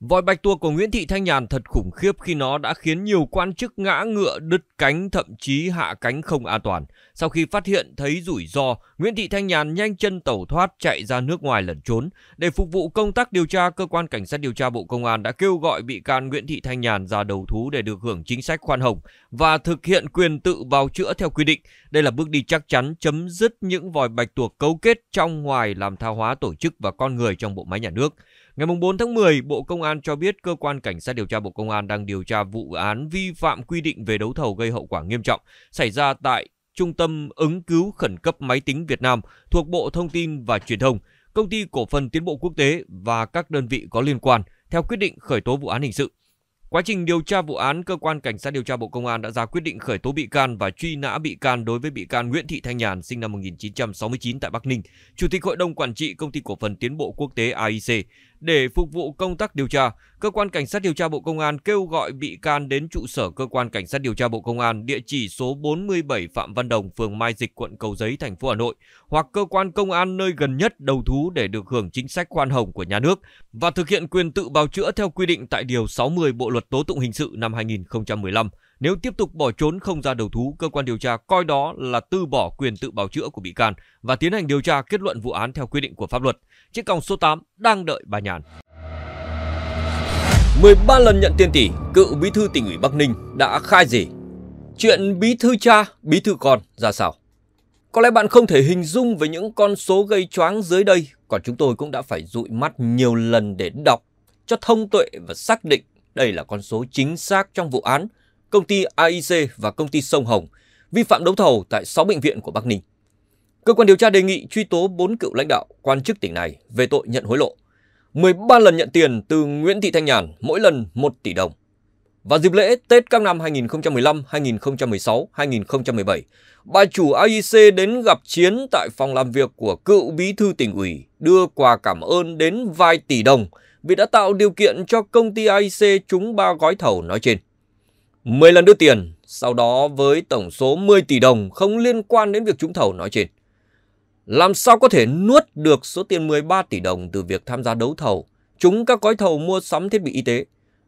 vòi bạch tuộc của Nguyễn Thị Thanh Nhàn thật khủng khiếp khi nó đã khiến nhiều quan chức ngã ngựa đứt cánh thậm chí hạ cánh không an toàn. Sau khi phát hiện thấy rủi ro, Nguyễn Thị Thanh Nhàn nhanh chân tẩu thoát chạy ra nước ngoài lẩn trốn. Để phục vụ công tác điều tra, cơ quan cảnh sát điều tra Bộ Công an đã kêu gọi bị can Nguyễn Thị Thanh Nhàn ra đầu thú để được hưởng chính sách khoan hồng và thực hiện quyền tự bào chữa theo quy định. Đây là bước đi chắc chắn chấm dứt những vòi bạch tuộc cấu kết trong ngoài làm tha hóa tổ chức và con người trong bộ máy nhà nước. Ngày 4 tháng 10, Bộ Công an cho biết cơ quan cảnh sát điều tra Bộ Công an đang điều tra vụ án vi phạm quy định về đấu thầu gây hậu quả nghiêm trọng xảy ra tại Trung tâm ứng cứu khẩn cấp máy tính Việt Nam thuộc Bộ Thông tin và Truyền thông, Công ty Cổ phần Tiến bộ Quốc tế và các đơn vị có liên quan theo quyết định khởi tố vụ án hình sự. Quá trình điều tra vụ án, cơ quan cảnh sát điều tra Bộ Công an đã ra quyết định khởi tố bị can và truy nã bị can đối với bị can Nguyễn Thị Thanh Nhàn sinh năm 1969 tại Bắc Ninh, chủ tịch hội đồng quản trị công ty cổ phần Tiến bộ Quốc tế AIC, để phục vụ công tác điều tra, Cơ quan Cảnh sát điều tra Bộ Công an kêu gọi bị can đến trụ sở Cơ quan Cảnh sát điều tra Bộ Công an địa chỉ số 47 Phạm Văn Đồng, phường Mai Dịch, quận Cầu Giấy, thành phố Hà Nội hoặc cơ quan công an nơi gần nhất đầu thú để được hưởng chính sách khoan hồng của nhà nước và thực hiện quyền tự bào chữa theo quy định tại Điều 60 Bộ Luật Tố Tụng Hình sự năm 2015. Nếu tiếp tục bỏ trốn không ra đầu thú, cơ quan điều tra coi đó là từ bỏ quyền tự bào chữa của bị can và tiến hành điều tra kết luận vụ án theo quy định của pháp luật. Chiếc còng số 8 đang đợi bà Nhàn. 13 lần nhận tiền tỷ, cựu bí thư tỉnh ủy Bắc Ninh đã khai gì? Chuyện bí thư cha, bí thư con ra sao? Có lẽ bạn không thể hình dung với những con số gây choáng dưới đây, còn chúng tôi cũng đã phải dụi mắt nhiều lần để đọc cho thông tuệ và xác định đây là con số chính xác trong vụ án công ty AIC và công ty Sông Hồng vi phạm đấu thầu tại 6 bệnh viện của Bắc Ninh. Cơ quan điều tra đề nghị truy tố 4 cựu lãnh đạo quan chức tỉnh này về tội nhận hối lộ, 13 lần nhận tiền từ Nguyễn Thị Thanh Nhàn, mỗi lần 1 tỷ đồng. Và dịp lễ Tết các năm 2015, 2016, 2017, bà chủ AIC đến gặp Chiến tại phòng làm việc của cựu bí thư tỉnh ủy, đưa quà cảm ơn đến vài tỷ đồng vì đã tạo điều kiện cho công ty AIC trúng ba gói thầu nói trên. 10 lần đưa tiền, sau đó với tổng số 10 tỷ đồng không liên quan đến việc trúng thầu nói trên. Làm sao có thể nuốt được số tiền 13 tỷ đồng từ việc tham gia đấu thầu, chúng các gói thầu mua sắm thiết bị y tế.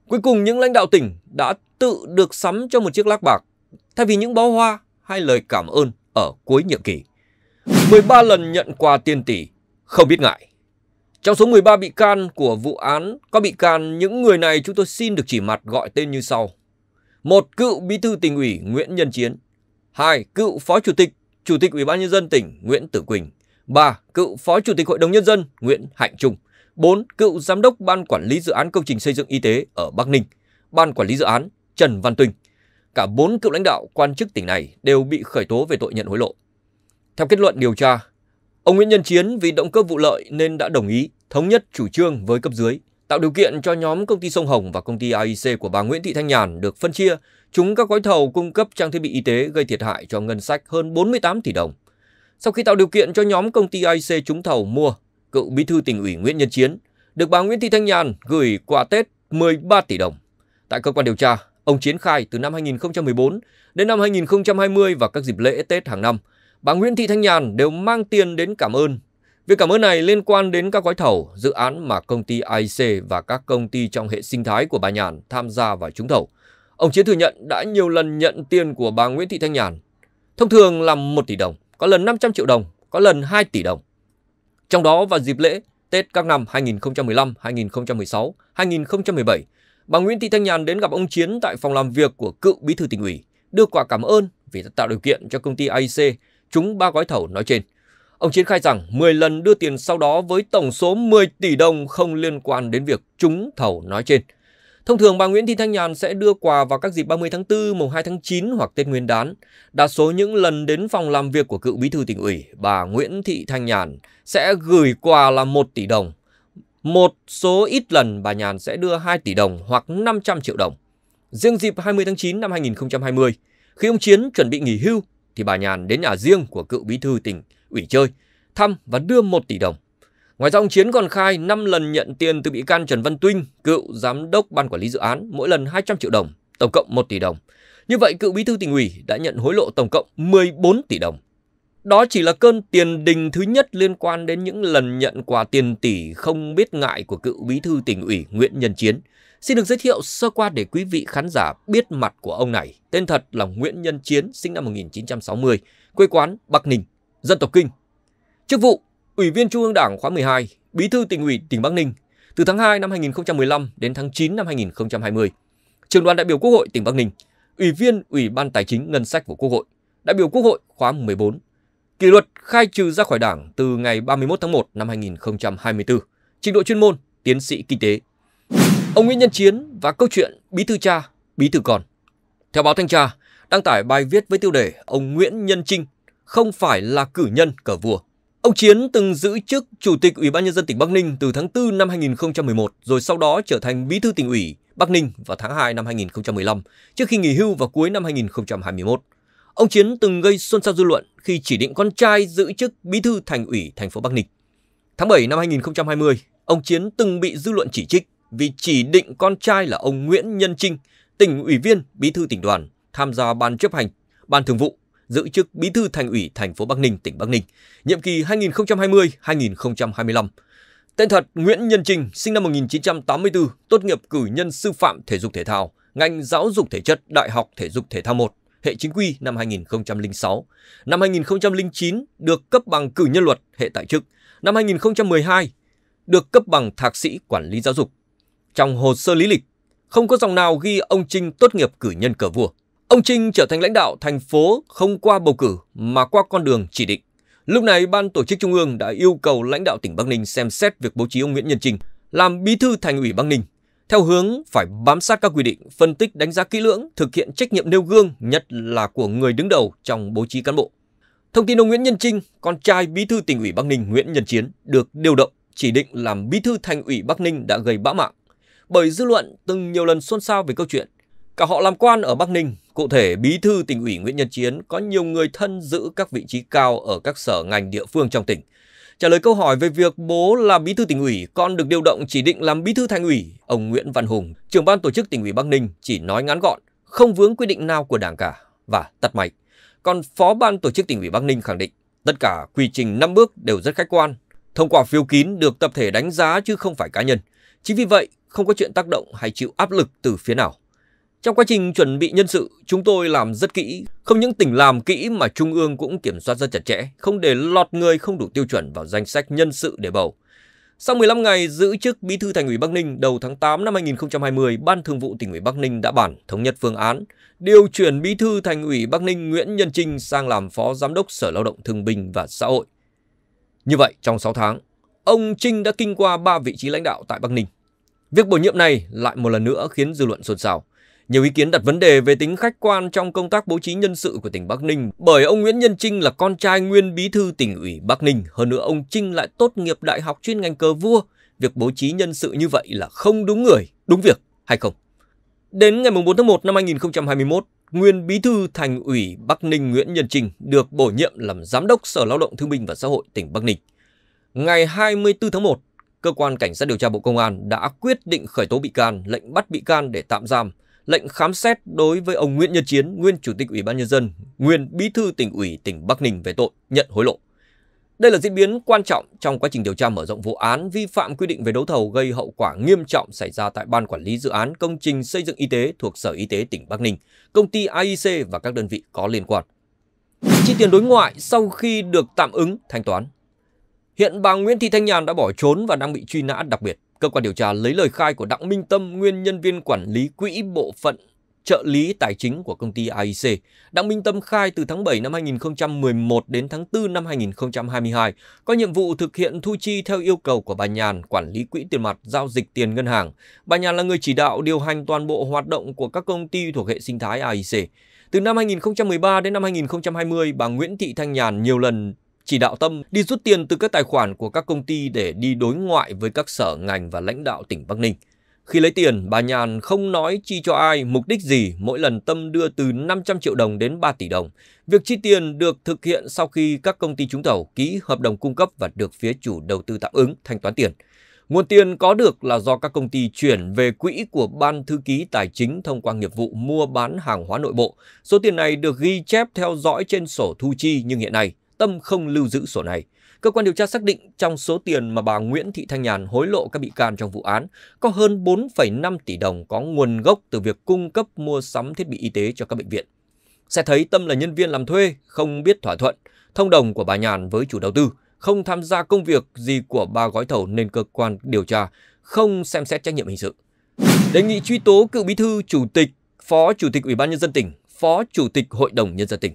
Cuối cùng những lãnh đạo tỉnh đã tự được sắm cho một chiếc lác bạc, thay vì những bó hoa hay lời cảm ơn ở cuối nhiệm kỳ. 13 lần nhận quà tiền tỷ, không biết ngại. Trong số 13 bị can của vụ án, có bị can những người này chúng tôi xin được chỉ mặt gọi tên như sau một cựu bí thư tỉnh ủy Nguyễn Nhân Chiến, hai cựu phó chủ tịch, chủ tịch Ủy ban nhân dân tỉnh Nguyễn Tử Quỳnh, ba cựu phó chủ tịch Hội đồng nhân dân Nguyễn Hạnh Trung, bốn cựu giám đốc ban quản lý dự án công trình xây dựng y tế ở Bắc Ninh, ban quản lý dự án Trần Văn Tuỳnh. Cả bốn cựu lãnh đạo quan chức tỉnh này đều bị khởi tố về tội nhận hối lộ. Theo kết luận điều tra, ông Nguyễn Nhân Chiến vì động cơ vụ lợi nên đã đồng ý thống nhất chủ trương với cấp dưới tạo điều kiện cho nhóm công ty Sông Hồng và công ty AIC của bà Nguyễn Thị Thanh Nhàn được phân chia chúng các gói thầu cung cấp trang thiết bị y tế gây thiệt hại cho ngân sách hơn 48 tỷ đồng. Sau khi tạo điều kiện cho nhóm công ty AIC trúng thầu mua, cựu bí thư tỉnh ủy Nguyễn Nhân Chiến được bà Nguyễn Thị Thanh Nhàn gửi quà Tết 13 tỷ đồng. Tại cơ quan điều tra, ông Chiến khai từ năm 2014 đến năm 2020 và các dịp lễ Tết hàng năm, bà Nguyễn Thị Thanh Nhàn đều mang tiền đến cảm ơn Việc cảm ơn này liên quan đến các gói thầu, dự án mà công ty IC và các công ty trong hệ sinh thái của bà Nhàn tham gia và trúng thầu. Ông Chiến thừa nhận đã nhiều lần nhận tiền của bà Nguyễn Thị Thanh Nhàn. Thông thường là 1 tỷ đồng, có lần 500 triệu đồng, có lần 2 tỷ đồng. Trong đó vào dịp lễ Tết các năm 2015, 2016, 2017, bà Nguyễn Thị Thanh Nhàn đến gặp ông Chiến tại phòng làm việc của cựu bí thư tỉnh ủy, đưa quà cảm ơn vì đã tạo điều kiện cho công ty IC trúng ba gói thầu nói trên – Ông Chiến khai rằng 10 lần đưa tiền sau đó với tổng số 10 tỷ đồng không liên quan đến việc trúng thầu nói trên. Thông thường bà Nguyễn Thị Thanh Nhàn sẽ đưa quà vào các dịp 30 tháng 4, mùng 2 tháng 9 hoặc Tết Nguyên đán. Đa số những lần đến phòng làm việc của cựu bí thư tỉnh ủy, bà Nguyễn Thị Thanh Nhàn sẽ gửi quà là 1 tỷ đồng. Một số ít lần bà Nhàn sẽ đưa 2 tỷ đồng hoặc 500 triệu đồng. Riêng dịp 20 tháng 9 năm 2020, khi ông Chiến chuẩn bị nghỉ hưu thì bà Nhàn đến nhà riêng của cựu bí thư tỉnh ủy chơi, thăm và đưa 1 tỷ đồng. Ngoài ra ông Chiến còn khai 5 lần nhận tiền từ bị can Trần Văn Tuynh, cựu giám đốc ban quản lý dự án, mỗi lần 200 triệu đồng, tổng cộng 1 tỷ đồng. Như vậy, cựu bí thư tỉnh ủy đã nhận hối lộ tổng cộng 14 tỷ đồng. Đó chỉ là cơn tiền đình thứ nhất liên quan đến những lần nhận quà tiền tỷ không biết ngại của cựu bí thư tỉnh ủy Nguyễn Nhân Chiến. Xin được giới thiệu sơ qua để quý vị khán giả biết mặt của ông này. Tên thật là Nguyễn Nhân Chiến, sinh năm 1960, quê quán Bắc Ninh, dân tộc Kinh. Chức vụ Ủy viên Trung ương Đảng khóa 12, Bí thư tỉnh ủy tỉnh Bắc Ninh từ tháng 2 năm 2015 đến tháng 9 năm 2020. Trường đoàn đại biểu Quốc hội tỉnh Bắc Ninh, Ủy viên Ủy ban Tài chính Ngân sách của Quốc hội, đại biểu Quốc hội khóa 14. Kỷ luật khai trừ ra khỏi Đảng từ ngày 31 tháng 1 năm 2024. Trình độ chuyên môn, tiến sĩ kinh tế. Ông Nguyễn Nhân Chiến và câu chuyện Bí thư cha, Bí thư con Theo báo Thanh tra, đăng tải bài viết với tiêu đề Ông Nguyễn Nhân Trinh không phải là cử nhân cờ vua. Ông Chiến từng giữ chức Chủ tịch Ủy ban Nhân dân tỉnh Bắc Ninh từ tháng 4 năm 2011, rồi sau đó trở thành Bí thư tỉnh ủy Bắc Ninh vào tháng 2 năm 2015, trước khi nghỉ hưu vào cuối năm 2021. Ông Chiến từng gây xôn xao dư luận khi chỉ định con trai giữ chức Bí thư Thành ủy thành phố Bắc Ninh. Tháng 7 năm 2020, ông Chiến từng bị dư luận chỉ trích vì chỉ định con trai là ông Nguyễn Nhân Trinh, tỉnh ủy viên Bí thư tỉnh đoàn, tham gia ban chấp hành, ban thường vụ giữ chức Bí thư Thành ủy thành phố Bắc Ninh, tỉnh Bắc Ninh, nhiệm kỳ 2020-2025. Tên thật Nguyễn Nhân Trinh sinh năm 1984, tốt nghiệp cử nhân sư phạm thể dục thể thao, ngành giáo dục thể chất Đại học Thể dục Thể thao 1, hệ chính quy năm 2006. Năm 2009 được cấp bằng cử nhân luật hệ tại chức. Năm 2012 được cấp bằng thạc sĩ quản lý giáo dục. Trong hồ sơ lý lịch, không có dòng nào ghi ông Trinh tốt nghiệp cử nhân cờ vua. Ông Trinh trở thành lãnh đạo thành phố không qua bầu cử mà qua con đường chỉ định. Lúc này, Ban Tổ chức Trung ương đã yêu cầu lãnh đạo tỉnh Bắc Ninh xem xét việc bố trí ông Nguyễn Nhân Trinh làm bí thư thành ủy Bắc Ninh, theo hướng phải bám sát các quy định, phân tích đánh giá kỹ lưỡng, thực hiện trách nhiệm nêu gương, nhất là của người đứng đầu trong bố trí cán bộ. Thông tin ông Nguyễn Nhân Trinh, con trai bí thư tỉnh ủy Bắc Ninh Nguyễn Nhân Chiến, được điều động chỉ định làm bí thư thành ủy Bắc Ninh đã gây bão mạng. Bởi dư luận từng nhiều lần xôn xao về câu chuyện Cả họ làm quan ở Bắc Ninh, cụ thể bí thư tỉnh ủy Nguyễn Nhân Chiến có nhiều người thân giữ các vị trí cao ở các sở ngành địa phương trong tỉnh. Trả lời câu hỏi về việc bố là bí thư tỉnh ủy, con được điều động chỉ định làm bí thư thành ủy, ông Nguyễn Văn Hùng, trưởng ban tổ chức tỉnh ủy Bắc Ninh chỉ nói ngắn gọn, không vướng quy định nào của Đảng cả và tắt máy. Còn phó ban tổ chức tỉnh ủy Bắc Ninh khẳng định, tất cả quy trình 5 bước đều rất khách quan, thông qua phiếu kín được tập thể đánh giá chứ không phải cá nhân. Chính vì vậy, không có chuyện tác động hay chịu áp lực từ phía nào. Trong quá trình chuẩn bị nhân sự, chúng tôi làm rất kỹ, không những tỉnh làm kỹ mà Trung ương cũng kiểm soát rất chặt chẽ, không để lọt người không đủ tiêu chuẩn vào danh sách nhân sự để bầu. Sau 15 ngày giữ chức Bí thư Thành ủy Bắc Ninh đầu tháng 8 năm 2020, Ban Thường vụ tỉnh ủy Bắc Ninh đã bản thống nhất phương án điều chuyển Bí thư Thành ủy Bắc Ninh Nguyễn Nhân Trinh sang làm Phó Giám đốc Sở Lao động Thương binh và Xã hội. Như vậy, trong 6 tháng, ông Trinh đã kinh qua 3 vị trí lãnh đạo tại Bắc Ninh. Việc bổ nhiệm này lại một lần nữa khiến dư luận xôn xao. Nhiều ý kiến đặt vấn đề về tính khách quan trong công tác bố trí nhân sự của tỉnh Bắc Ninh bởi ông Nguyễn Nhân Trinh là con trai nguyên bí thư tỉnh ủy Bắc Ninh. Hơn nữa ông Trinh lại tốt nghiệp đại học chuyên ngành cờ vua. Việc bố trí nhân sự như vậy là không đúng người, đúng việc hay không? Đến ngày 4 tháng 1 năm 2021, nguyên bí thư thành ủy Bắc Ninh Nguyễn Nhân Trinh được bổ nhiệm làm giám đốc Sở Lao động Thương binh và Xã hội tỉnh Bắc Ninh. Ngày 24 tháng 1, cơ quan cảnh sát điều tra Bộ Công an đã quyết định khởi tố bị can, lệnh bắt bị can để tạm giam lệnh khám xét đối với ông Nguyễn Nhật Chiến, nguyên Chủ tịch Ủy ban Nhân dân, nguyên Bí thư tỉnh ủy tỉnh Bắc Ninh về tội nhận hối lộ. Đây là diễn biến quan trọng trong quá trình điều tra mở rộng vụ án vi phạm quy định về đấu thầu gây hậu quả nghiêm trọng xảy ra tại Ban Quản lý Dự án Công trình Xây dựng Y tế thuộc Sở Y tế tỉnh Bắc Ninh, công ty AIC và các đơn vị có liên quan. Chi tiền đối ngoại sau khi được tạm ứng thanh toán. Hiện bà Nguyễn Thị Thanh Nhàn đã bỏ trốn và đang bị truy nã đặc biệt. Cơ quan điều tra lấy lời khai của Đặng Minh Tâm, nguyên nhân viên quản lý quỹ bộ phận trợ lý tài chính của công ty AIC. Đặng Minh Tâm khai từ tháng 7 năm 2011 đến tháng 4 năm 2022, có nhiệm vụ thực hiện thu chi theo yêu cầu của bà Nhàn quản lý quỹ tiền mặt giao dịch tiền ngân hàng. Bà Nhàn là người chỉ đạo điều hành toàn bộ hoạt động của các công ty thuộc hệ sinh thái AIC. Từ năm 2013 đến năm 2020, bà Nguyễn Thị Thanh Nhàn nhiều lần chỉ đạo Tâm đi rút tiền từ các tài khoản của các công ty để đi đối ngoại với các sở ngành và lãnh đạo tỉnh Bắc Ninh. Khi lấy tiền, bà Nhàn không nói chi cho ai, mục đích gì, mỗi lần Tâm đưa từ 500 triệu đồng đến 3 tỷ đồng. Việc chi tiền được thực hiện sau khi các công ty trúng thầu ký hợp đồng cung cấp và được phía chủ đầu tư tạm ứng thanh toán tiền. Nguồn tiền có được là do các công ty chuyển về quỹ của Ban Thư ký Tài chính thông qua nghiệp vụ mua bán hàng hóa nội bộ. Số tiền này được ghi chép theo dõi trên sổ thu chi nhưng hiện nay Tâm không lưu giữ sổ này. Cơ quan điều tra xác định trong số tiền mà bà Nguyễn Thị Thanh Nhàn hối lộ các bị can trong vụ án có hơn 4,5 tỷ đồng có nguồn gốc từ việc cung cấp mua sắm thiết bị y tế cho các bệnh viện. Sẽ thấy Tâm là nhân viên làm thuê, không biết thỏa thuận, thông đồng của bà Nhàn với chủ đầu tư, không tham gia công việc gì của ba gói thầu nên cơ quan điều tra không xem xét trách nhiệm hình sự. Đề nghị truy tố cựu bí thư, chủ tịch, phó chủ tịch Ủy ban nhân dân tỉnh, phó chủ tịch Hội đồng nhân dân tỉnh.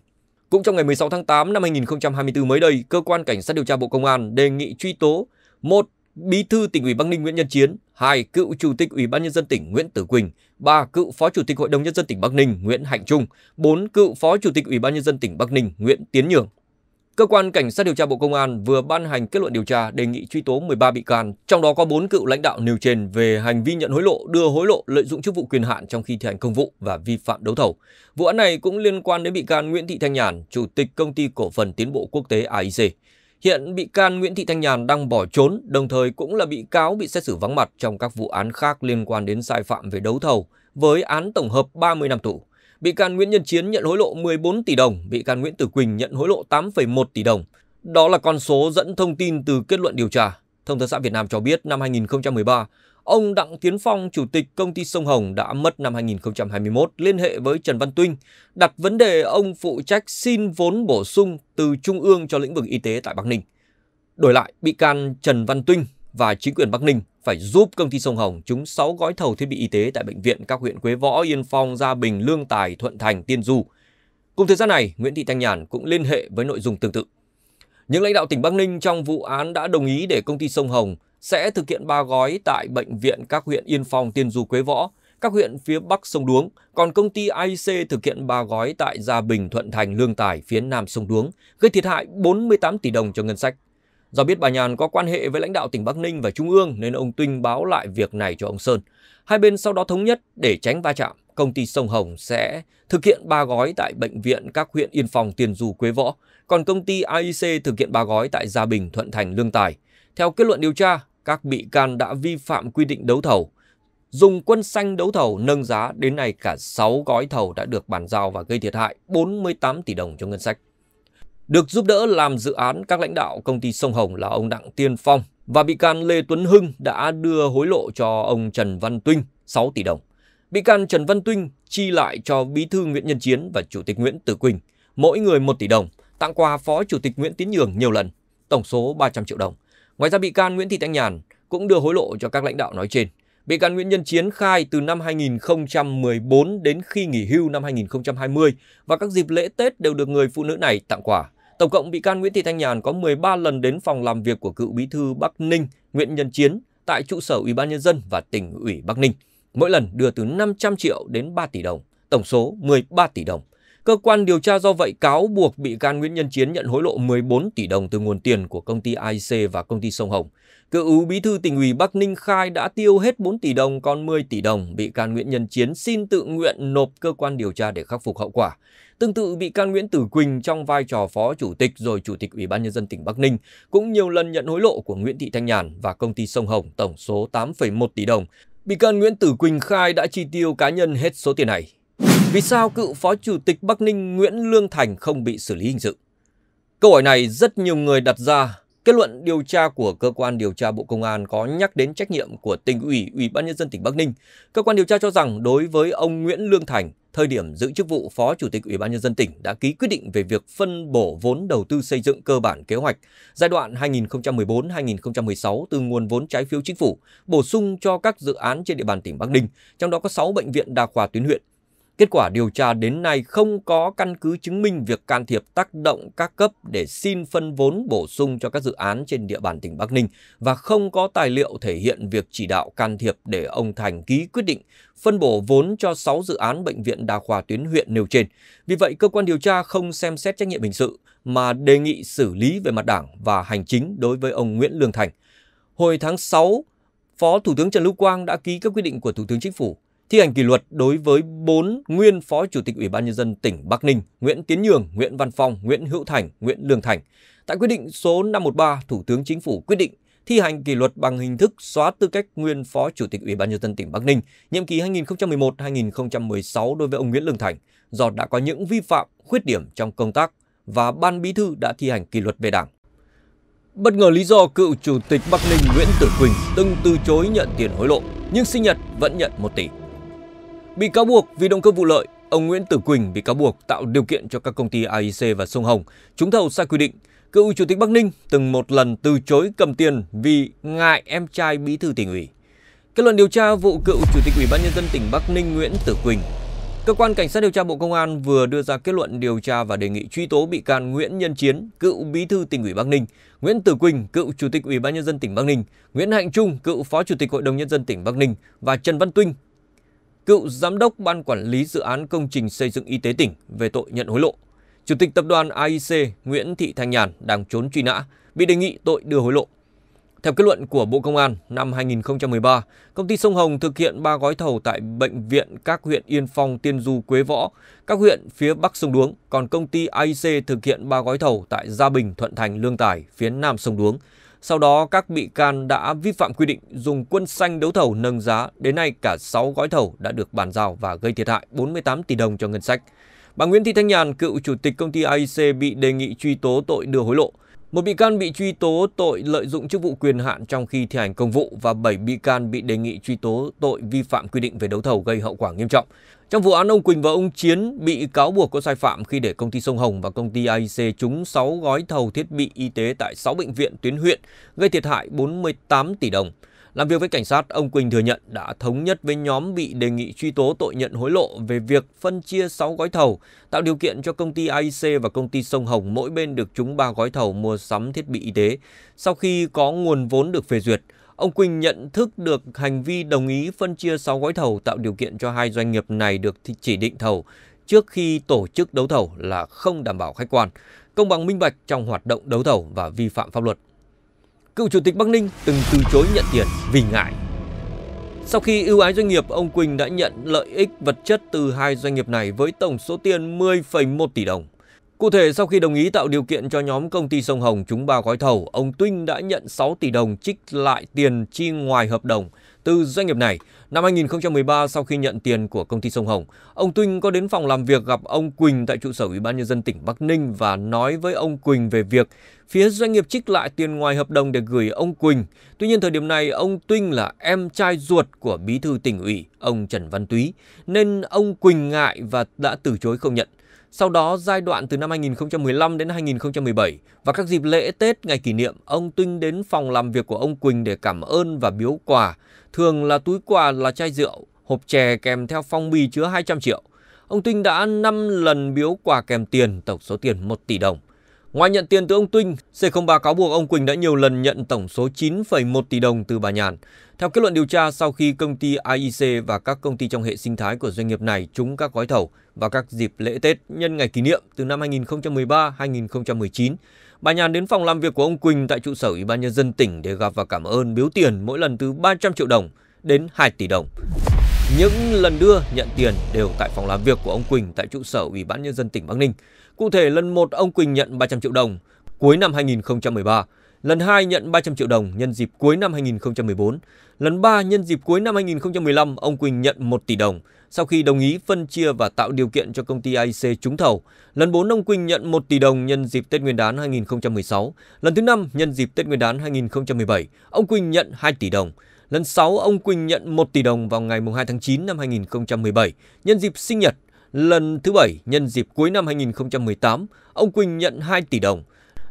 Cũng trong ngày 16 tháng 8 năm 2024 mới đây, cơ quan cảnh sát điều tra Bộ Công an đề nghị truy tố một Bí thư tỉnh ủy Bắc Ninh Nguyễn Nhân Chiến, hai cựu chủ tịch Ủy ban nhân dân tỉnh Nguyễn Tử Quỳnh, ba cựu phó chủ tịch Hội đồng nhân dân tỉnh Bắc Ninh Nguyễn Hạnh Trung, bốn cựu phó chủ tịch Ủy ban nhân dân tỉnh Bắc Ninh Nguyễn Tiến Nhường. Cơ quan Cảnh sát điều tra Bộ Công an vừa ban hành kết luận điều tra đề nghị truy tố 13 bị can, trong đó có 4 cựu lãnh đạo nêu trên về hành vi nhận hối lộ, đưa hối lộ, lợi dụng chức vụ quyền hạn trong khi thi hành công vụ và vi phạm đấu thầu. Vụ án này cũng liên quan đến bị can Nguyễn Thị Thanh Nhàn, chủ tịch công ty cổ phần tiến bộ quốc tế AIC. Hiện bị can Nguyễn Thị Thanh Nhàn đang bỏ trốn, đồng thời cũng là bị cáo bị xét xử vắng mặt trong các vụ án khác liên quan đến sai phạm về đấu thầu với án tổng hợp 30 năm tù. Bị can Nguyễn Nhân Chiến nhận hối lộ 14 tỷ đồng, bị can Nguyễn Tử Quỳnh nhận hối lộ 8,1 tỷ đồng. Đó là con số dẫn thông tin từ kết luận điều tra. Thông tấn xã Việt Nam cho biết năm 2013, ông Đặng Tiến Phong, chủ tịch công ty Sông Hồng đã mất năm 2021 liên hệ với Trần Văn Tuynh, đặt vấn đề ông phụ trách xin vốn bổ sung từ trung ương cho lĩnh vực y tế tại Bắc Ninh. Đổi lại, bị can Trần Văn Tuynh và chính quyền Bắc Ninh phải giúp công ty Sông Hồng trúng 6 gói thầu thiết bị y tế tại bệnh viện các huyện Quế Võ, Yên Phong, Gia Bình, Lương Tài, Thuận Thành, Tiên Du. Cùng thời gian này, Nguyễn Thị Thanh Nhàn cũng liên hệ với nội dung tương tự. Những lãnh đạo tỉnh Bắc Ninh trong vụ án đã đồng ý để công ty Sông Hồng sẽ thực hiện 3 gói tại bệnh viện các huyện Yên Phong, Tiên Du, Quế Võ, các huyện phía Bắc sông Đuống, còn công ty IC thực hiện 3 gói tại Gia Bình, Thuận Thành, Lương Tài phía Nam sông Đuống, gây thiệt hại 48 tỷ đồng cho ngân sách. Do biết bà Nhàn có quan hệ với lãnh đạo tỉnh Bắc Ninh và Trung ương nên ông Tuynh báo lại việc này cho ông Sơn. Hai bên sau đó thống nhất để tránh va chạm, công ty Sông Hồng sẽ thực hiện ba gói tại bệnh viện các huyện Yên Phong, Tiền Du, Quế Võ, còn công ty AIC thực hiện ba gói tại Gia Bình, Thuận Thành, Lương Tài. Theo kết luận điều tra, các bị can đã vi phạm quy định đấu thầu, dùng quân xanh đấu thầu nâng giá đến nay cả 6 gói thầu đã được bàn giao và gây thiệt hại 48 tỷ đồng cho ngân sách. Được giúp đỡ làm dự án các lãnh đạo công ty Sông Hồng là ông Đặng Tiên Phong và bị can Lê Tuấn Hưng đã đưa hối lộ cho ông Trần Văn Tuynh 6 tỷ đồng. Bị can Trần Văn Tuynh chi lại cho Bí thư Nguyễn Nhân Chiến và Chủ tịch Nguyễn Tử Quỳnh, mỗi người 1 tỷ đồng, tặng quà Phó Chủ tịch Nguyễn Tiến Nhường nhiều lần, tổng số 300 triệu đồng. Ngoài ra bị can Nguyễn Thị Thanh Nhàn cũng đưa hối lộ cho các lãnh đạo nói trên. Bị can Nguyễn Nhân Chiến khai từ năm 2014 đến khi nghỉ hưu năm 2020 và các dịp lễ Tết đều được người phụ nữ này tặng quà. Tổng cộng bị can Nguyễn Thị Thanh Nhàn có 13 lần đến phòng làm việc của cựu bí thư Bắc Ninh Nguyễn Nhân Chiến tại trụ sở Ủy ban nhân dân và tỉnh ủy Bắc Ninh. Mỗi lần đưa từ 500 triệu đến 3 tỷ đồng, tổng số 13 tỷ đồng. Cơ quan điều tra do vậy cáo buộc bị can Nguyễn Nhân Chiến nhận hối lộ 14 tỷ đồng từ nguồn tiền của công ty IC và công ty Sông Hồng. Cựu bí thư tỉnh ủy Bắc Ninh khai đã tiêu hết 4 tỷ đồng còn 10 tỷ đồng, bị can Nguyễn Nhân Chiến xin tự nguyện nộp cơ quan điều tra để khắc phục hậu quả. Tương tự bị can Nguyễn Tử Quỳnh trong vai trò phó chủ tịch rồi chủ tịch Ủy ban nhân dân tỉnh Bắc Ninh cũng nhiều lần nhận hối lộ của Nguyễn Thị Thanh Nhàn và công ty Sông Hồng tổng số 8,1 tỷ đồng. Bị can Nguyễn Tử Quỳnh khai đã chi tiêu cá nhân hết số tiền này. Vì sao cựu Phó Chủ tịch Bắc Ninh Nguyễn Lương Thành không bị xử lý hình sự? Câu hỏi này rất nhiều người đặt ra. Kết luận điều tra của cơ quan điều tra Bộ Công an có nhắc đến trách nhiệm của tỉnh ủy, ủy ban nhân dân tỉnh Bắc Ninh. Cơ quan điều tra cho rằng đối với ông Nguyễn Lương Thành, thời điểm giữ chức vụ Phó Chủ tịch Ủy ban nhân dân tỉnh đã ký quyết định về việc phân bổ vốn đầu tư xây dựng cơ bản kế hoạch giai đoạn 2014-2016 từ nguồn vốn trái phiếu chính phủ, bổ sung cho các dự án trên địa bàn tỉnh Bắc Ninh, trong đó có 6 bệnh viện đa khoa tuyến huyện. Kết quả điều tra đến nay không có căn cứ chứng minh việc can thiệp tác động các cấp để xin phân vốn bổ sung cho các dự án trên địa bàn tỉnh Bắc Ninh và không có tài liệu thể hiện việc chỉ đạo can thiệp để ông Thành ký quyết định phân bổ vốn cho 6 dự án bệnh viện đa khoa tuyến huyện nêu trên. Vì vậy, cơ quan điều tra không xem xét trách nhiệm hình sự mà đề nghị xử lý về mặt đảng và hành chính đối với ông Nguyễn Lương Thành. Hồi tháng 6, Phó Thủ tướng Trần Lưu Quang đã ký các quyết định của Thủ tướng Chính phủ thi hành kỷ luật đối với 4 nguyên Phó Chủ tịch Ủy ban Nhân dân tỉnh Bắc Ninh, Nguyễn Tiến Nhường, Nguyễn Văn Phong, Nguyễn Hữu Thành, Nguyễn Lương Thành. Tại quyết định số 513, Thủ tướng Chính phủ quyết định thi hành kỷ luật bằng hình thức xóa tư cách nguyên Phó Chủ tịch Ủy ban Nhân dân tỉnh Bắc Ninh, nhiệm kỳ 2011-2016 đối với ông Nguyễn Lương Thành, do đã có những vi phạm, khuyết điểm trong công tác và Ban Bí thư đã thi hành kỷ luật về Đảng. Bất ngờ lý do cựu Chủ tịch Bắc Ninh Nguyễn Tử Quỳnh từng từ chối nhận tiền hối lộ, nhưng sinh nhật vẫn nhận 1 tỷ. Bị cáo buộc vì động cơ vụ lợi, ông Nguyễn Tử Quỳnh bị cáo buộc tạo điều kiện cho các công ty AIC và Sông Hồng trúng thầu sai quy định. Cựu Chủ tịch Bắc Ninh từng một lần từ chối cầm tiền vì ngại em trai bí thư tỉnh ủy. Kết luận điều tra vụ cựu Chủ tịch Ủy ban Nhân dân tỉnh Bắc Ninh Nguyễn Tử Quỳnh Cơ quan Cảnh sát điều tra Bộ Công an vừa đưa ra kết luận điều tra và đề nghị truy tố bị can Nguyễn Nhân Chiến, cựu Bí thư tỉnh ủy Bắc Ninh, Nguyễn Tử Quỳnh, cựu Chủ tịch Ủy ban nhân dân tỉnh Bắc Ninh, Nguyễn Hạnh Trung, cựu Phó Chủ tịch Hội đồng nhân dân tỉnh Bắc Ninh và Trần Văn Tuynh, cựu giám đốc ban quản lý dự án công trình xây dựng y tế tỉnh về tội nhận hối lộ. Chủ tịch tập đoàn AIC Nguyễn Thị Thanh Nhàn đang trốn truy nã, bị đề nghị tội đưa hối lộ. Theo kết luận của Bộ Công an, năm 2013, công ty Sông Hồng thực hiện 3 gói thầu tại bệnh viện các huyện Yên Phong, Tiên Du, Quế Võ, các huyện phía Bắc sông Đuống, còn công ty AIC thực hiện 3 gói thầu tại Gia Bình, Thuận Thành, Lương Tài, phía Nam sông Đuống. Sau đó, các bị can đã vi phạm quy định dùng quân xanh đấu thầu nâng giá. Đến nay, cả 6 gói thầu đã được bàn giao và gây thiệt hại 48 tỷ đồng cho ngân sách. Bà Nguyễn Thị Thanh Nhàn, cựu chủ tịch công ty AIC bị đề nghị truy tố tội đưa hối lộ. Một bị can bị truy tố tội lợi dụng chức vụ quyền hạn trong khi thi hành công vụ và 7 bị can bị đề nghị truy tố tội vi phạm quy định về đấu thầu gây hậu quả nghiêm trọng. Trong vụ án ông Quỳnh và ông Chiến bị cáo buộc có sai phạm khi để công ty Sông Hồng và công ty AIC trúng 6 gói thầu thiết bị y tế tại 6 bệnh viện tuyến huyện, gây thiệt hại 48 tỷ đồng. Làm việc với cảnh sát, ông Quỳnh thừa nhận đã thống nhất với nhóm bị đề nghị truy tố tội nhận hối lộ về việc phân chia 6 gói thầu, tạo điều kiện cho công ty AIC và công ty Sông Hồng mỗi bên được trúng 3 gói thầu mua sắm thiết bị y tế. Sau khi có nguồn vốn được phê duyệt, ông Quỳnh nhận thức được hành vi đồng ý phân chia 6 gói thầu tạo điều kiện cho hai doanh nghiệp này được chỉ định thầu trước khi tổ chức đấu thầu là không đảm bảo khách quan, công bằng minh bạch trong hoạt động đấu thầu và vi phạm pháp luật cựu chủ tịch Bắc Ninh từng từ chối nhận tiền vì ngại. Sau khi ưu ái doanh nghiệp, ông Quỳnh đã nhận lợi ích vật chất từ hai doanh nghiệp này với tổng số tiền 10,1 tỷ đồng. Cụ thể, sau khi đồng ý tạo điều kiện cho nhóm công ty Sông Hồng trúng ba gói thầu, ông Tuyên đã nhận 6 tỷ đồng trích lại tiền chi ngoài hợp đồng – từ doanh nghiệp này. Năm 2013 sau khi nhận tiền của công ty Sông Hồng, ông Tuynh có đến phòng làm việc gặp ông Quỳnh tại trụ sở Ủy ban nhân dân tỉnh Bắc Ninh và nói với ông Quỳnh về việc phía doanh nghiệp trích lại tiền ngoài hợp đồng để gửi ông Quỳnh. Tuy nhiên thời điểm này ông Tuynh là em trai ruột của bí thư tỉnh ủy ông Trần Văn Túy nên ông Quỳnh ngại và đã từ chối không nhận. Sau đó giai đoạn từ năm 2015 đến 2017 và các dịp lễ Tết ngày kỷ niệm, ông Tuynh đến phòng làm việc của ông Quỳnh để cảm ơn và biếu quà thường là túi quà là chai rượu, hộp chè kèm theo phong bì chứa 200 triệu. Ông Tinh đã 5 lần biếu quà kèm tiền, tổng số tiền 1 tỷ đồng. Ngoài nhận tiền từ ông Tinh, C03 cáo buộc ông Quỳnh đã nhiều lần nhận tổng số 9,1 tỷ đồng từ bà Nhàn. Theo kết luận điều tra, sau khi công ty IEC và các công ty trong hệ sinh thái của doanh nghiệp này trúng các gói thầu vào các dịp lễ Tết nhân ngày kỷ niệm từ năm 2013-2019, Bà Nhàn đến phòng làm việc của ông Quỳnh tại trụ sở Ủy ban Nhân dân tỉnh để gặp và cảm ơn biếu tiền mỗi lần từ 300 triệu đồng đến 2 tỷ đồng. Những lần đưa nhận tiền đều tại phòng làm việc của ông Quỳnh tại trụ sở Ủy ban Nhân dân tỉnh Bắc Ninh. Cụ thể lần một ông Quỳnh nhận 300 triệu đồng cuối năm 2013 lần 2 nhận 300 triệu đồng nhân dịp cuối năm 2014, lần 3 nhân dịp cuối năm 2015 ông Quỳnh nhận 1 tỷ đồng sau khi đồng ý phân chia và tạo điều kiện cho công ty ic trúng thầu. Lần 4 ông Quỳnh nhận 1 tỷ đồng nhân dịp Tết Nguyên đán 2016, lần thứ 5 nhân dịp Tết Nguyên đán 2017 ông Quỳnh nhận 2 tỷ đồng. Lần 6 ông Quỳnh nhận 1 tỷ đồng vào ngày 2 tháng 9 năm 2017 nhân dịp sinh nhật. Lần thứ 7 nhân dịp cuối năm 2018 ông Quỳnh nhận 2 tỷ đồng.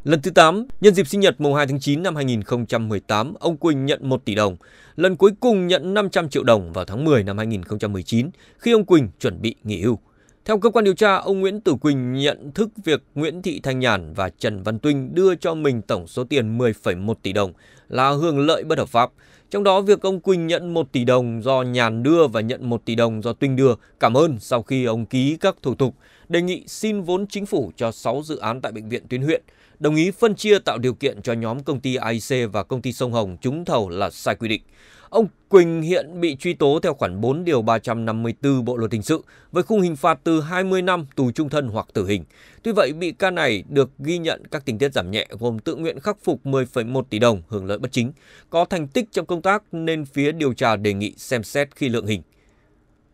Lần thứ 8, nhân dịp sinh nhật mùng 2 tháng 9 năm 2018, ông Quỳnh nhận 1 tỷ đồng. Lần cuối cùng nhận 500 triệu đồng vào tháng 10 năm 2019 khi ông Quỳnh chuẩn bị nghỉ hưu. Theo cơ quan điều tra, ông Nguyễn Tử Quỳnh nhận thức việc Nguyễn Thị Thanh Nhàn và Trần Văn Tuynh đưa cho mình tổng số tiền 10,1 tỷ đồng là hưởng lợi bất hợp pháp. Trong đó, việc ông Quỳnh nhận 1 tỷ đồng do Nhàn đưa và nhận 1 tỷ đồng do Tuynh đưa cảm ơn sau khi ông ký các thủ tục đề nghị xin vốn chính phủ cho 6 dự án tại bệnh viện tuyến huyện đồng ý phân chia tạo điều kiện cho nhóm công ty IC và công ty Sông Hồng trúng thầu là sai quy định. Ông Quỳnh hiện bị truy tố theo khoản 4 điều 354 Bộ luật hình sự với khung hình phạt từ 20 năm tù trung thân hoặc tử hình. Tuy vậy, bị can này được ghi nhận các tình tiết giảm nhẹ gồm tự nguyện khắc phục 10,1 tỷ đồng hưởng lợi bất chính, có thành tích trong công tác nên phía điều tra đề nghị xem xét khi lượng hình.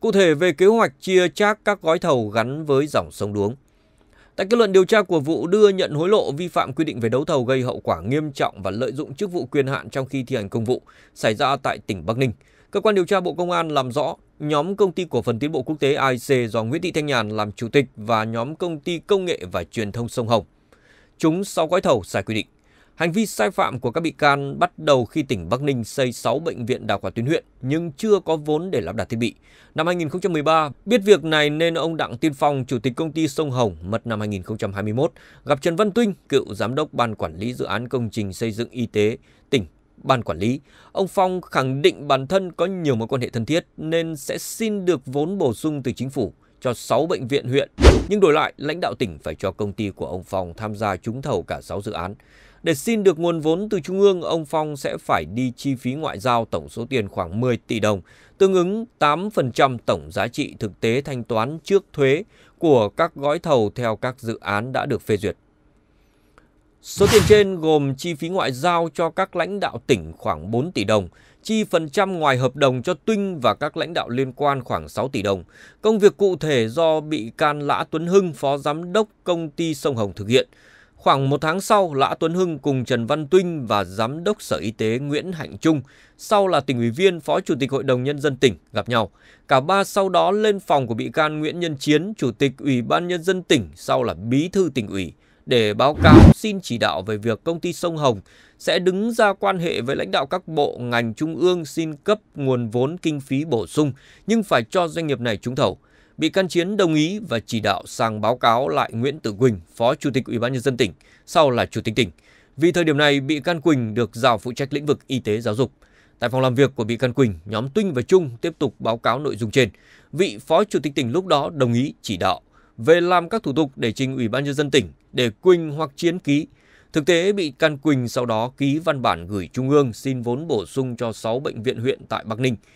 Cụ thể về kế hoạch chia chác các gói thầu gắn với dòng sông Đuống. Tại kết luận điều tra của vụ đưa nhận hối lộ vi phạm quy định về đấu thầu gây hậu quả nghiêm trọng và lợi dụng chức vụ quyền hạn trong khi thi hành công vụ xảy ra tại tỉnh Bắc Ninh, cơ quan điều tra Bộ Công an làm rõ nhóm công ty cổ phần tiến bộ quốc tế IC do Nguyễn Thị Thanh Nhàn làm chủ tịch và nhóm công ty công nghệ và truyền thông Sông Hồng. Chúng sau gói thầu sai quy định. Hành vi sai phạm của các bị can bắt đầu khi tỉnh Bắc Ninh xây 6 bệnh viện đào khoa tuyến huyện nhưng chưa có vốn để lắp đặt thiết bị. Năm 2013, biết việc này nên ông Đặng Tiên Phong, chủ tịch công ty Sông Hồng mất năm 2021, gặp Trần Văn Tuynh, cựu giám đốc ban quản lý dự án công trình xây dựng y tế tỉnh ban quản lý. Ông Phong khẳng định bản thân có nhiều mối quan hệ thân thiết nên sẽ xin được vốn bổ sung từ chính phủ cho 6 bệnh viện huyện, nhưng đổi lại lãnh đạo tỉnh phải cho công ty của ông Phong tham gia trúng thầu cả 6 dự án. Để xin được nguồn vốn từ Trung ương, ông Phong sẽ phải đi chi phí ngoại giao tổng số tiền khoảng 10 tỷ đồng, tương ứng 8% tổng giá trị thực tế thanh toán trước thuế của các gói thầu theo các dự án đã được phê duyệt. Số tiền trên gồm chi phí ngoại giao cho các lãnh đạo tỉnh khoảng 4 tỷ đồng, chi phần trăm ngoài hợp đồng cho Tuynh và các lãnh đạo liên quan khoảng 6 tỷ đồng. Công việc cụ thể do bị can Lã Tuấn Hưng, phó giám đốc công ty Sông Hồng thực hiện – Khoảng một tháng sau, Lã Tuấn Hưng cùng Trần Văn Tuynh và Giám đốc Sở Y tế Nguyễn Hạnh Trung, sau là tỉnh ủy viên, Phó Chủ tịch Hội đồng Nhân dân tỉnh, gặp nhau. Cả ba sau đó lên phòng của bị can Nguyễn Nhân Chiến, Chủ tịch Ủy ban Nhân dân tỉnh, sau là Bí thư tỉnh ủy, để báo cáo xin chỉ đạo về việc công ty Sông Hồng sẽ đứng ra quan hệ với lãnh đạo các bộ ngành trung ương xin cấp nguồn vốn kinh phí bổ sung, nhưng phải cho doanh nghiệp này trúng thầu bị can Chiến đồng ý và chỉ đạo sang báo cáo lại Nguyễn Tử Quỳnh, Phó Chủ tịch Ủy ban nhân dân tỉnh, sau là Chủ tịch tỉnh. Vì thời điểm này, bị can Quỳnh được giao phụ trách lĩnh vực y tế giáo dục. Tại phòng làm việc của bị can Quỳnh, nhóm Tuynh và Trung tiếp tục báo cáo nội dung trên. Vị Phó Chủ tịch tỉnh lúc đó đồng ý chỉ đạo về làm các thủ tục để trình Ủy ban nhân dân tỉnh để Quỳnh hoặc Chiến ký. Thực tế, bị can Quỳnh sau đó ký văn bản gửi Trung ương xin vốn bổ sung cho 6 bệnh viện huyện tại Bắc Ninh –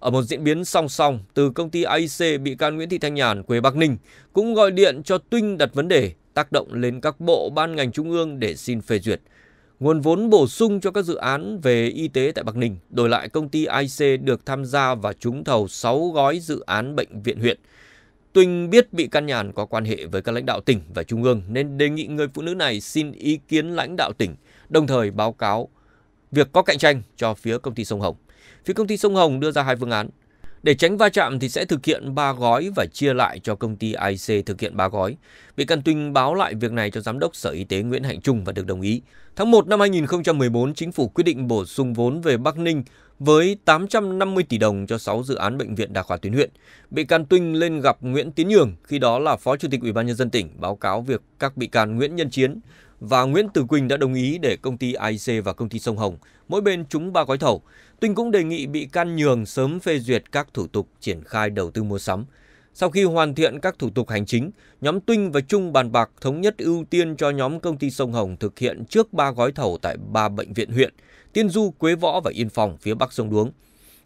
ở một diễn biến song song, từ công ty AIC, bị can Nguyễn Thị Thanh Nhàn quê Bắc Ninh cũng gọi điện cho Tuynh đặt vấn đề tác động lên các bộ ban ngành trung ương để xin phê duyệt. Nguồn vốn bổ sung cho các dự án về y tế tại Bắc Ninh, đổi lại công ty IC được tham gia và trúng thầu 6 gói dự án bệnh viện huyện. Tuỳnh biết bị can nhàn có quan hệ với các lãnh đạo tỉnh và trung ương nên đề nghị người phụ nữ này xin ý kiến lãnh đạo tỉnh, đồng thời báo cáo việc có cạnh tranh cho phía công ty Sông Hồng phía công ty Sông Hồng đưa ra hai phương án. Để tránh va chạm thì sẽ thực hiện 3 gói và chia lại cho công ty IC thực hiện 3 gói. Bị can Tuyên báo lại việc này cho Giám đốc Sở Y tế Nguyễn Hạnh Trung và được đồng ý. Tháng 1 năm 2014, Chính phủ quyết định bổ sung vốn về Bắc Ninh với 850 tỷ đồng cho 6 dự án bệnh viện đa khoa tuyến huyện. Bị can Tuyên lên gặp Nguyễn Tiến Nhường, khi đó là Phó Chủ tịch Ủy ban nhân dân tỉnh, báo cáo việc các bị can Nguyễn Nhân Chiến, và Nguyễn Tử Quỳnh đã đồng ý để công ty IC và công ty Sông Hồng mỗi bên trúng 3 gói thầu. Tuyên cũng đề nghị bị can nhường sớm phê duyệt các thủ tục triển khai đầu tư mua sắm. Sau khi hoàn thiện các thủ tục hành chính, nhóm Tuyên và Trung bàn bạc thống nhất ưu tiên cho nhóm công ty Sông Hồng thực hiện trước 3 gói thầu tại 3 bệnh viện huyện, Tiên Du, Quế Võ và Yên Phòng phía Bắc Sông Đuống.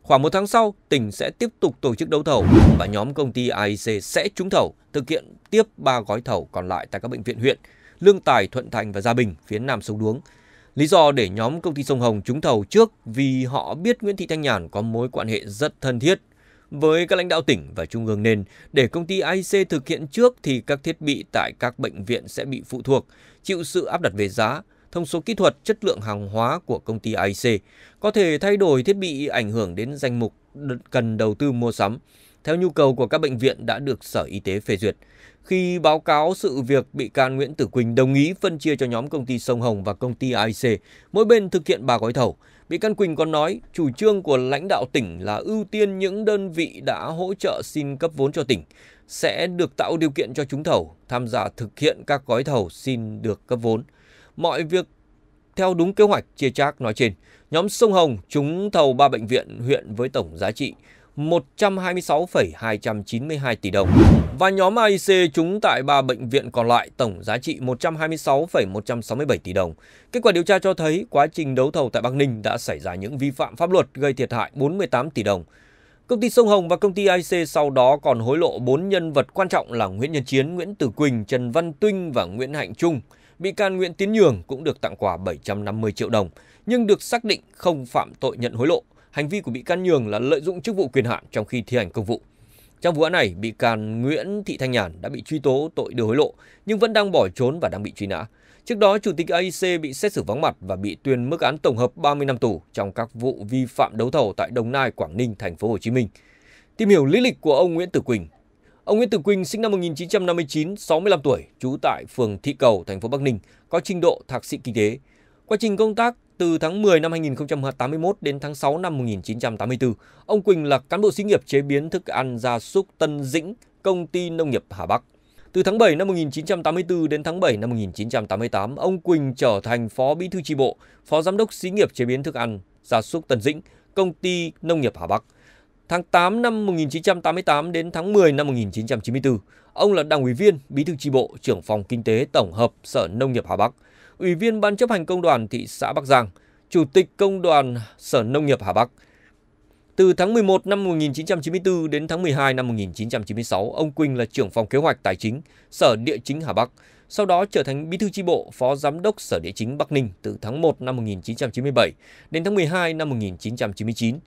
Khoảng một tháng sau, tỉnh sẽ tiếp tục tổ chức đấu thầu và nhóm công ty AIC sẽ trúng thầu, thực hiện tiếp 3 gói thầu còn lại tại các bệnh viện huyện. Lương Tài, Thuận Thành và Gia Bình phía Nam sông Đuống. Lý do để nhóm công ty Sông Hồng trúng thầu trước vì họ biết Nguyễn Thị Thanh Nhàn có mối quan hệ rất thân thiết với các lãnh đạo tỉnh và trung ương nên để công ty IC thực hiện trước thì các thiết bị tại các bệnh viện sẽ bị phụ thuộc, chịu sự áp đặt về giá, thông số kỹ thuật, chất lượng hàng hóa của công ty IC, có thể thay đổi thiết bị ảnh hưởng đến danh mục cần đầu tư mua sắm theo nhu cầu của các bệnh viện đã được Sở Y tế phê duyệt. Khi báo cáo sự việc, bị can Nguyễn Tử Quỳnh đồng ý phân chia cho nhóm công ty Sông Hồng và công ty IC mỗi bên thực hiện 3 gói thầu. Bị can Quỳnh còn nói, chủ trương của lãnh đạo tỉnh là ưu tiên những đơn vị đã hỗ trợ xin cấp vốn cho tỉnh, sẽ được tạo điều kiện cho chúng thầu, tham gia thực hiện các gói thầu xin được cấp vốn. Mọi việc theo đúng kế hoạch chia chác nói trên. Nhóm Sông Hồng chúng thầu 3 bệnh viện huyện với tổng giá trị 126,292 tỷ đồng. Và nhóm AIC trúng tại 3 bệnh viện còn lại tổng giá trị 126,167 tỷ đồng. Kết quả điều tra cho thấy quá trình đấu thầu tại Bắc Ninh đã xảy ra những vi phạm pháp luật gây thiệt hại 48 tỷ đồng. Công ty Sông Hồng và công ty AIC sau đó còn hối lộ 4 nhân vật quan trọng là Nguyễn Nhân Chiến, Nguyễn Tử Quỳnh, Trần Văn Tuynh và Nguyễn Hạnh Trung. Bị can Nguyễn Tiến Nhường cũng được tặng quà 750 triệu đồng, nhưng được xác định không phạm tội nhận hối lộ hành vi của bị can Nhường là lợi dụng chức vụ quyền hạn trong khi thi hành công vụ. Trong vụ án này, bị can Nguyễn Thị Thanh Nhàn đã bị truy tố tội đưa hối lộ nhưng vẫn đang bỏ trốn và đang bị truy nã. Trước đó, Chủ tịch AIC bị xét xử vắng mặt và bị tuyên mức án tổng hợp 30 năm tù trong các vụ vi phạm đấu thầu tại Đồng Nai, Quảng Ninh, thành phố Hồ Chí Minh. Tìm hiểu lý lịch của ông Nguyễn Tử Quỳnh. Ông Nguyễn Tử Quỳnh sinh năm 1959, 65 tuổi, trú tại phường Thị Cầu, thành phố Bắc Ninh, có trình độ thạc sĩ kinh tế. Quá trình công tác từ tháng 10 năm 1981 đến tháng 6 năm 1984, ông Quỳnh là cán bộ xí nghiệp chế biến thức ăn gia súc Tân Dĩnh, công ty nông nghiệp Hà Bắc. Từ tháng 7 năm 1984 đến tháng 7 năm 1988, ông Quỳnh trở thành phó bí thư tri bộ, phó giám đốc xí nghiệp chế biến thức ăn gia súc Tân Dĩnh, công ty nông nghiệp Hà Bắc. Tháng 8 năm 1988 đến tháng 10 năm 1994, ông là đảng ủy viên, bí thư tri bộ, trưởng phòng kinh tế tổng hợp Sở Nông nghiệp Hà Bắc – Ủy viên Ban chấp hành Công đoàn thị xã Bắc Giang, Chủ tịch Công đoàn Sở Nông nghiệp Hà Bắc. Từ tháng 11 năm 1994 đến tháng 12 năm 1996, ông Quỳnh là trưởng phòng kế hoạch tài chính Sở Địa chính Hà Bắc, sau đó trở thành bí thư chi bộ, phó giám đốc Sở Địa chính Bắc Ninh từ tháng 1 năm 1997 đến tháng 12 năm 1999.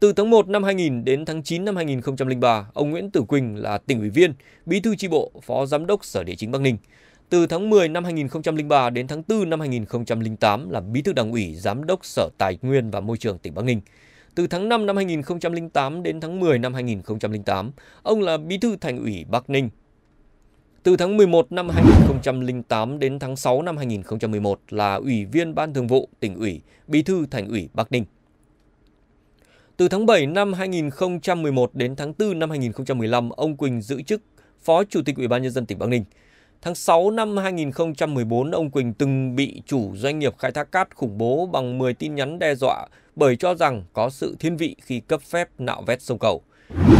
Từ tháng 1 năm 2000 đến tháng 9 năm 2003, ông Nguyễn Tử Quỳnh là tỉnh ủy viên, bí thư chi bộ, phó giám đốc Sở Địa chính Bắc Ninh. Từ tháng 10 năm 2003 đến tháng 4 năm 2008 là Bí thư Đảng ủy, Giám đốc Sở Tài nguyên và Môi trường tỉnh Bắc Ninh. Từ tháng 5 năm 2008 đến tháng 10 năm 2008, ông là Bí thư Thành ủy Bắc Ninh. Từ tháng 11 năm 2008 đến tháng 6 năm 2011 là Ủy viên Ban Thường vụ Tỉnh ủy, Bí thư Thành ủy Bắc Ninh. Từ tháng 7 năm 2011 đến tháng 4 năm 2015, ông Quỳnh giữ chức Phó Chủ tịch Ủy ban nhân dân tỉnh Bắc Ninh. Tháng 6 năm 2014, ông Quỳnh từng bị chủ doanh nghiệp khai thác cát khủng bố bằng 10 tin nhắn đe dọa bởi cho rằng có sự thiên vị khi cấp phép nạo vét sông cầu.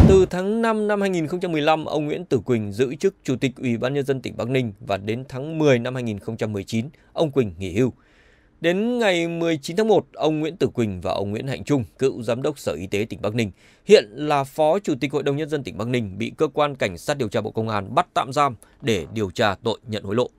Từ tháng 5 năm 2015, ông Nguyễn Tử Quỳnh giữ chức Chủ tịch Ủy ban Nhân dân tỉnh Bắc Ninh và đến tháng 10 năm 2019, ông Quỳnh nghỉ hưu. Đến ngày 19 tháng 1, ông Nguyễn Tử Quỳnh và ông Nguyễn Hạnh Trung, cựu giám đốc Sở Y tế tỉnh Bắc Ninh, hiện là Phó Chủ tịch Hội đồng Nhân dân tỉnh Bắc Ninh, bị cơ quan Cảnh sát điều tra Bộ Công an bắt tạm giam để điều tra tội nhận hối lộ.